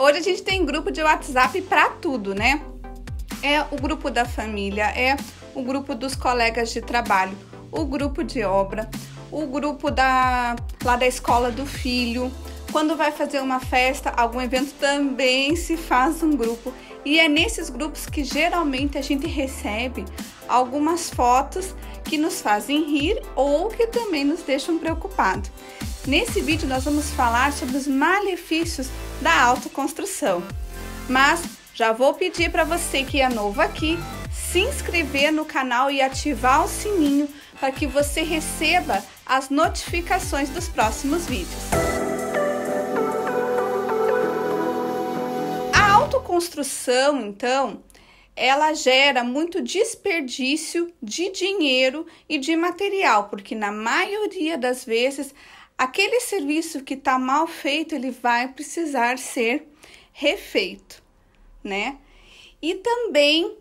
Hoje a gente tem grupo de WhatsApp para tudo, né? É o grupo da família, é o grupo dos colegas de trabalho, o grupo de obra, o grupo da lá da escola do filho. Quando vai fazer uma festa, algum evento, também se faz um grupo. E é nesses grupos que geralmente a gente recebe algumas fotos que nos fazem rir ou que também nos deixam preocupados. Nesse vídeo nós vamos falar sobre os malefícios da autoconstrução. Mas já vou pedir para você que é novo aqui se inscrever no canal e ativar o sininho para que você receba as notificações dos próximos vídeos. A autoconstrução, então, ela gera muito desperdício de dinheiro e de material, porque na maioria das vezes Aquele serviço que está mal feito, ele vai precisar ser refeito, né? E também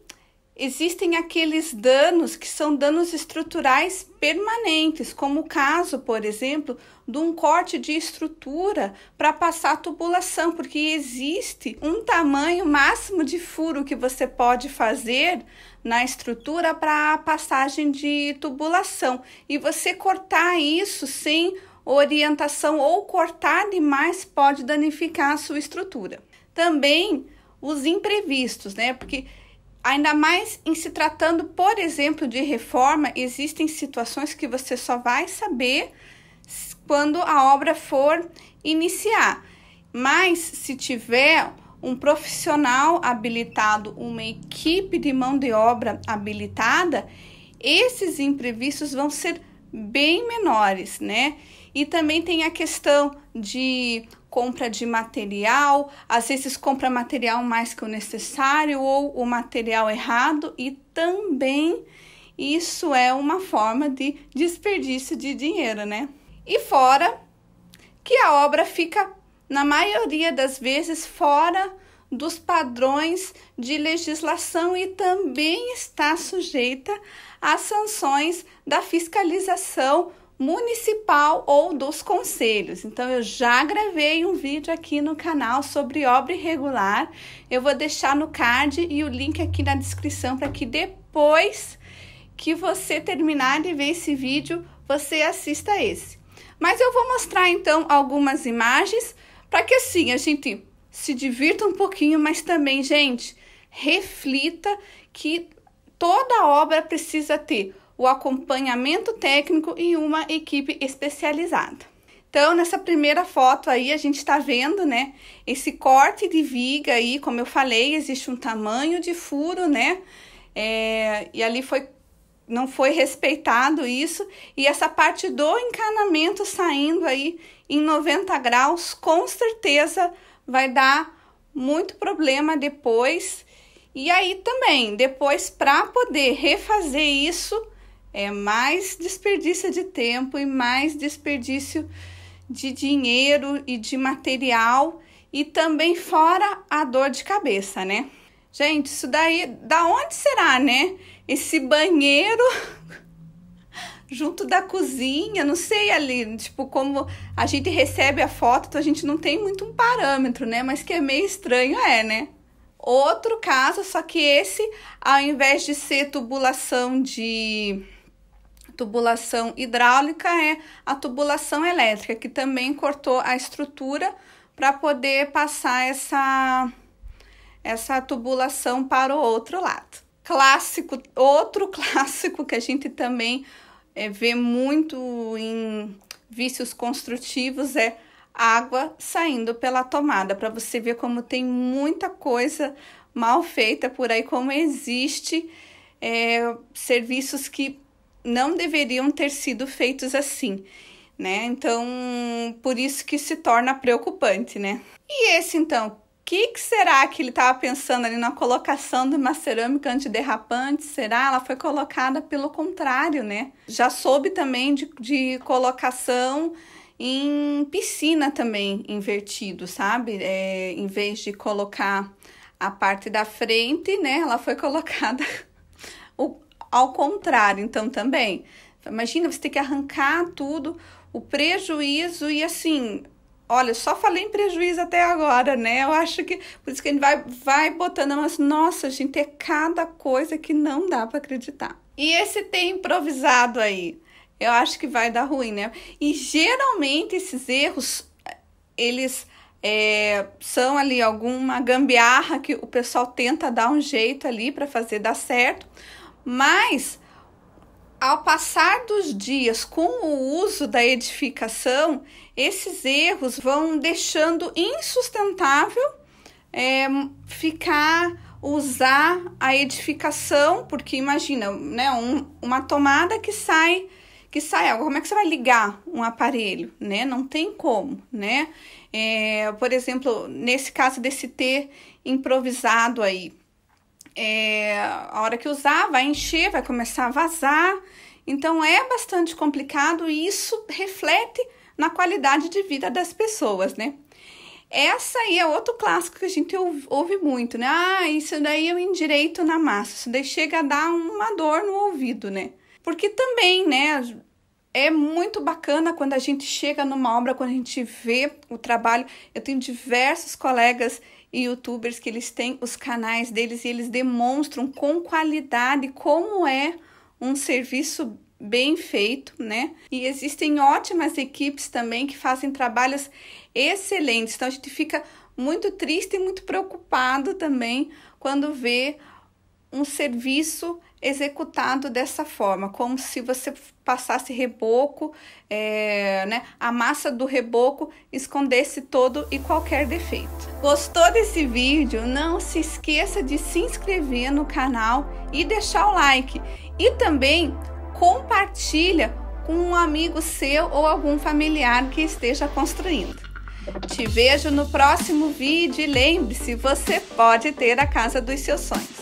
existem aqueles danos que são danos estruturais permanentes, como o caso, por exemplo, de um corte de estrutura para passar tubulação, porque existe um tamanho máximo de furo que você pode fazer na estrutura para a passagem de tubulação e você cortar isso sem orientação ou cortar demais pode danificar a sua estrutura. Também os imprevistos, né? Porque ainda mais em se tratando, por exemplo, de reforma, existem situações que você só vai saber quando a obra for iniciar. Mas se tiver um profissional habilitado, uma equipe de mão de obra habilitada, esses imprevistos vão ser bem menores, né? E também tem a questão de compra de material, às vezes compra material mais que o necessário ou o material errado, e também isso é uma forma de desperdício de dinheiro, né? E fora que a obra fica, na maioria das vezes, fora dos padrões de legislação e também está sujeita às sanções da fiscalização municipal ou dos conselhos. Então eu já gravei um vídeo aqui no canal sobre obra irregular. Eu vou deixar no card e o link aqui na descrição para que depois que você terminar de ver esse vídeo, você assista esse. Mas eu vou mostrar então algumas imagens para que assim a gente se divirta um pouquinho, mas também, gente, reflita que toda obra precisa ter o acompanhamento técnico e uma equipe especializada. Então, nessa primeira foto aí, a gente está vendo, né, esse corte de viga aí, como eu falei, existe um tamanho de furo, né, é, e ali foi não foi respeitado isso, e essa parte do encanamento saindo aí em 90 graus, com certeza vai dar muito problema depois. E aí também, depois para poder refazer isso, é mais desperdício de tempo e mais desperdício de dinheiro e de material e também fora a dor de cabeça, né? Gente, isso daí, da onde será, né? Esse banheiro junto da cozinha, não sei ali, tipo, como a gente recebe a foto, então a gente não tem muito um parâmetro, né? Mas que é meio estranho, é, né? Outro caso, só que esse, ao invés de ser tubulação de Tubulação hidráulica é a tubulação elétrica, que também cortou a estrutura para poder passar essa, essa tubulação para o outro lado. Clássico, outro clássico que a gente também é, vê muito em vícios construtivos é água saindo pela tomada, para você ver como tem muita coisa mal feita por aí, como existe é, serviços que não deveriam ter sido feitos assim, né? Então, por isso que se torna preocupante, né? E esse então, que, que será que ele estava pensando ali na colocação de uma cerâmica antiderrapante? Será? Ela foi colocada pelo contrário, né? Já soube também de, de colocação em piscina também invertido, sabe? É, em vez de colocar a parte da frente, né? Ela foi colocada ao contrário, então também. Imagina você ter que arrancar tudo, o prejuízo e assim, olha, só falei em prejuízo até agora, né? Eu acho que por isso que a gente vai, vai botando, mas nossa, gente, é cada coisa que não dá para acreditar. E esse tem improvisado aí, eu acho que vai dar ruim, né? E geralmente esses erros, eles é, são ali alguma gambiarra que o pessoal tenta dar um jeito ali para fazer dar certo mas ao passar dos dias com o uso da edificação, esses erros vão deixando insustentável é, ficar usar a edificação, porque imagina, né, um, uma tomada que sai que sai água. Como é que você vai ligar um aparelho, né? Não tem como, né? É, por exemplo, nesse caso desse ter improvisado aí, é, a hora que usar vai encher, vai começar a vazar. Então é bastante complicado e isso reflete na qualidade de vida das pessoas, né? Essa aí é outro clássico que a gente ouve muito, né? Ah, isso daí eu endireito na massa, isso daí chega a dar uma dor no ouvido, né? Porque também, né, é muito bacana quando a gente chega numa obra, quando a gente vê o trabalho. Eu tenho diversos colegas e youtubers que eles têm os canais deles e eles demonstram com qualidade como é um serviço bem feito, né? E existem ótimas equipes também que fazem trabalhos excelentes. Então a gente fica muito triste e muito preocupado também quando vê um serviço executado dessa forma, como se você passasse reboco, é, né, a massa do reboco escondesse todo e qualquer defeito. Gostou desse vídeo? Não se esqueça de se inscrever no canal e deixar o like. E também compartilha com um amigo seu ou algum familiar que esteja construindo. Te vejo no próximo vídeo e lembre-se, você pode ter a casa dos seus sonhos.